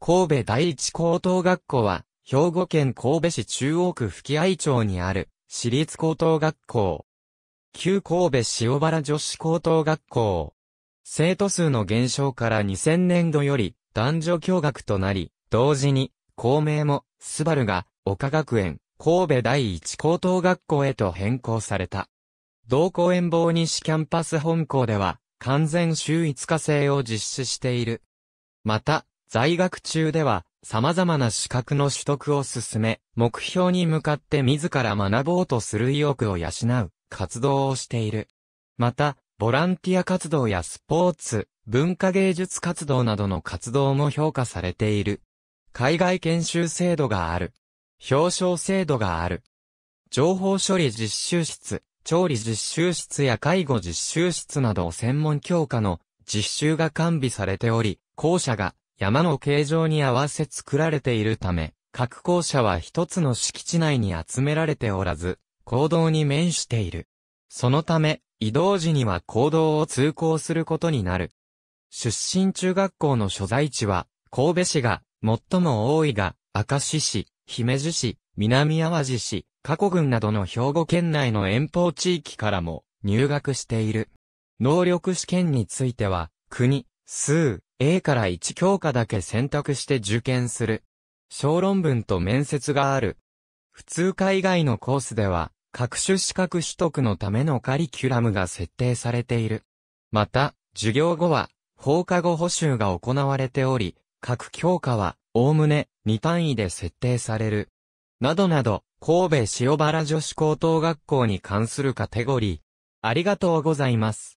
神戸第一高等学校は、兵庫県神戸市中央区吹合町にある、私立高等学校。旧神戸塩原女子高等学校。生徒数の減少から2000年度より、男女共学となり、同時に、校名も、スバルが、岡学園、神戸第一高等学校へと変更された。同校園坊西キャンパス本校では、完全週一課制を実施している。また、在学中では、様々な資格の取得を進め、目標に向かって自ら学ぼうとする意欲を養う活動をしている。また、ボランティア活動やスポーツ、文化芸術活動などの活動も評価されている。海外研修制度がある。表彰制度がある。情報処理実習室、調理実習室や介護実習室など専門教科の実習が完備されており、校舎が山の形状に合わせ作られているため、各校舎は一つの敷地内に集められておらず、行動に面している。そのため、移動時には行動を通行することになる。出身中学校の所在地は、神戸市が最も多いが、明石市、姫路市、南淡路市、加古郡などの兵庫県内の遠方地域からも入学している。能力試験については、国、数、A から1教科だけ選択して受験する。小論文と面接がある。普通科以外のコースでは、各種資格取得のためのカリキュラムが設定されている。また、授業後は、放課後補習が行われており、各教科は、おおむね、2単位で設定される。などなど、神戸塩原女子高等学校に関するカテゴリー。ありがとうございます。